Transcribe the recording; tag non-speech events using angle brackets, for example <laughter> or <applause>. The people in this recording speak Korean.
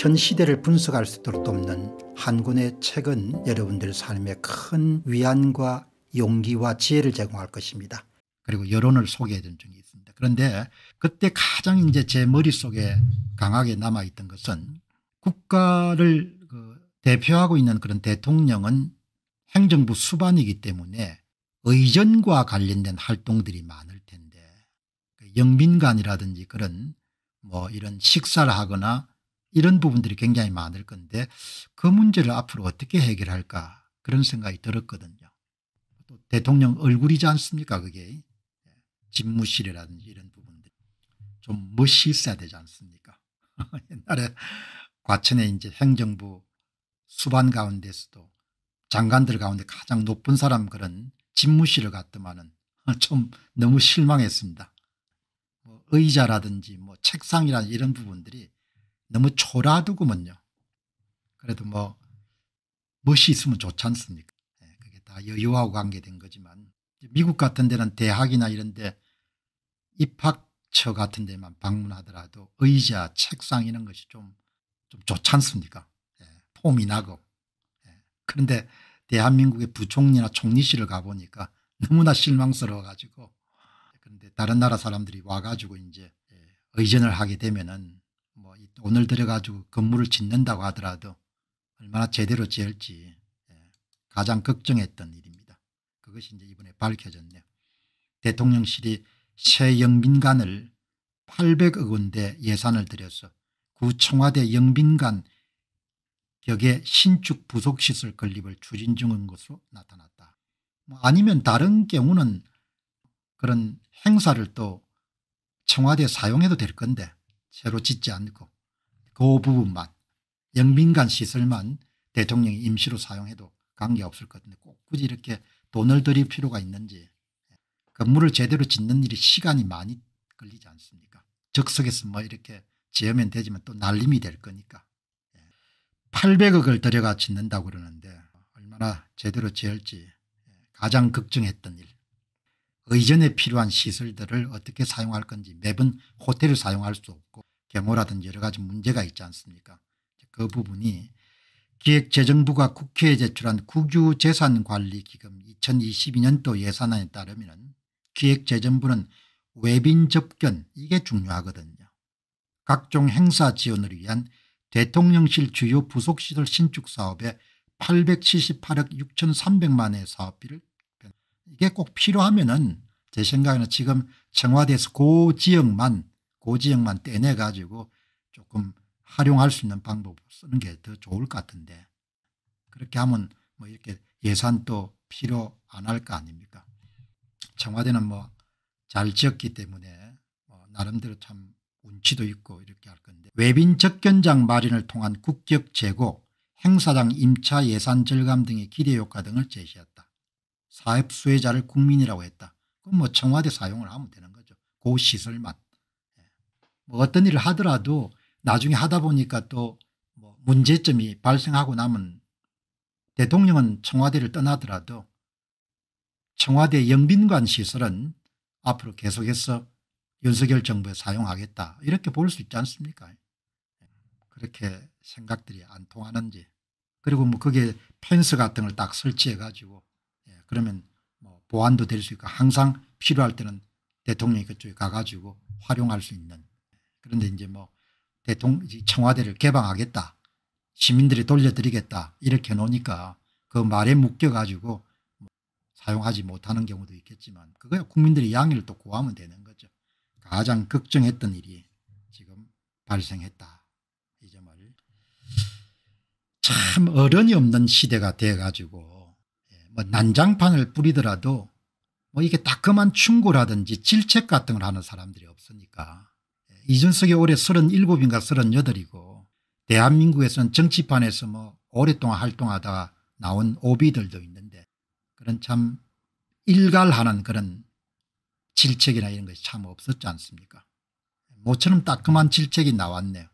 현 시대를 분석할 수 있도록 돕는 한 권의 책은 여러분들 삶에 큰 위안과 용기와 지혜를 제공할 것입니다. 그리고 여론을 소개해 준 적이 있습니다. 그런데 그때 가장 이제 제 머릿속에 강하게 남아있던 것은 국가를 그 대표하고 있는 그런 대통령은 행정부 수반이기 때문에 의전과 관련된 활동들이 많을 텐데 그 영빈관이라든지 그런 뭐 이런 식사를 하거나 이런 부분들이 굉장히 많을 건데 그 문제를 앞으로 어떻게 해결할까 그런 생각이 들었거든요. 또 대통령 얼굴이지 않습니까 그게 집무실이라든지 이런 부분들 좀멋 있어야 되지 않습니까 <laughs> 옛날에 과천에 이제 행정부 수반 가운데서도 장관들 가운데 가장 높은 사람 그런 집무실을 갔더만은 <laughs> 좀 너무 실망했습니다. 뭐 의자라든지 뭐 책상이라든지 이런 부분들이 너무 초라두구먼요. 그래도 뭐 멋이 있으면 좋지 않습니까? 예, 그게 다 여유하고 관계된 거지만 미국 같은 데는 대학이나 이런 데 입학처 같은 데만 방문하더라도 의자, 책상 이런 것이 좀, 좀 좋지 않습니까? 예, 폼이 나고. 예, 그런데 대한민국의 부총리나 총리실을 가보니까 너무나 실망스러워가지고 그런데 다른 나라 사람들이 와가지고 이제 의전을 하게 되면은 오늘 들어가지고 건물을 짓는다고 하더라도 얼마나 제대로 지을지 예, 가장 걱정했던 일입니다. 그것이 이제 이번에 밝혀졌네요. 대통령실이 새 영빈관을 800억 원대 예산을 들여서 구청와대 영빈관 벽에 신축 부속시설 건립을 추진 중인 것으로 나타났다. 뭐 아니면 다른 경우는 그런 행사를 또 청와대 사용해도 될 건데 새로 짓지 않고 그 부분만 영민관 시설만 대통령이 임시로 사용해도 관계없을 것 같은데 꼭 굳이 이렇게 돈을 들일 필요가 있는지 건물을 제대로 짓는 일이 시간이 많이 걸리지 않습니까 적석에서 뭐 이렇게 지으면 되지만 또 날림이 될 거니까 800억을 예. 들여가 짓는다고 그러는데 얼마나 제대로 지을지 예, 가장 걱정했던 일 의전에 필요한 시설들을 어떻게 사용할 건지 매번 호텔을 사용할 수 없고 경호라든지 여러 가지 문제가 있지 않습니까 그 부분이 기획재정부가 국회에 제출한 국유재산관리기금 2022년도 예산안에 따르면 기획재정부는 외빈 접견 이게 중요하거든요. 각종 행사 지원을 위한 대통령실 주요 부속시설 신축 사업에 878억 6,300만의 사업비를 이게 꼭 필요하면은 제 생각에는 지금 청와대에서 그 지역만 고지역만 떼내가지고 조금 활용할 수 있는 방법을 쓰는 게 더 좋을 것 같은데 그렇게 하면 뭐 이렇게 예산도 필요 안 할 거 아닙니까 청와대는 뭐 잘 지었기 때문에 뭐 나름대로 참 운치도 있고 이렇게 할 건데 외빈 접견장 마련을 통한 국격 제고 행사장 임차 예산 절감 등의 기대 효과 등을 제시했다. 사업 수혜자를 국민이라고 했다. 그럼 뭐 청와대 사용을 하면 되는 거죠. 그 시설만. 뭐 어떤 일을 하더라도 나중에 하다 보니까 또뭐 문제점이 발생하고 나면 대통령은 청와대를 떠나더라도 청와대 영빈관 시설은 앞으로 계속해서 윤석열 정부에 사용하겠다 이렇게 볼 수 있지 않습니까 그렇게 생각들이 안 통하는지 그리고 뭐 그게 펜스 같은 걸 딱 설치해 가지고 예, 그러면 뭐 보안도 될 수 있고 항상 필요할 때는 대통령이 그쪽에 가가지고 활용할 수 있는 그런데 이제 뭐 대통령 청와대를 개방하겠다. 시민들이 돌려드리겠다. 이렇게 해 놓으니까 그 말에 묶여가지고 뭐 사용하지 못하는 경우도 있겠지만 그거야 국민들의 양해를 또 구하면 되는 거죠. 가장 걱정했던 일이 지금 발생했다. 이 점을 참 어른이 없는 시대가 돼가지고 예, 뭐 난장판을 뿌리더라도 뭐 이게 따끔한 충고라든지 질책 같은 걸 하는 사람들이 없으니까 이준석이 올해 37인가 38이고 대한민국에서는 정치판에서 뭐 오랫동안 활동하다 나온 오비들도 있는데 그런 참 일갈하는 그런 질책이나 이런 것이 참 없었지 않습니까 모처럼 따끔한 질책이 나왔네요.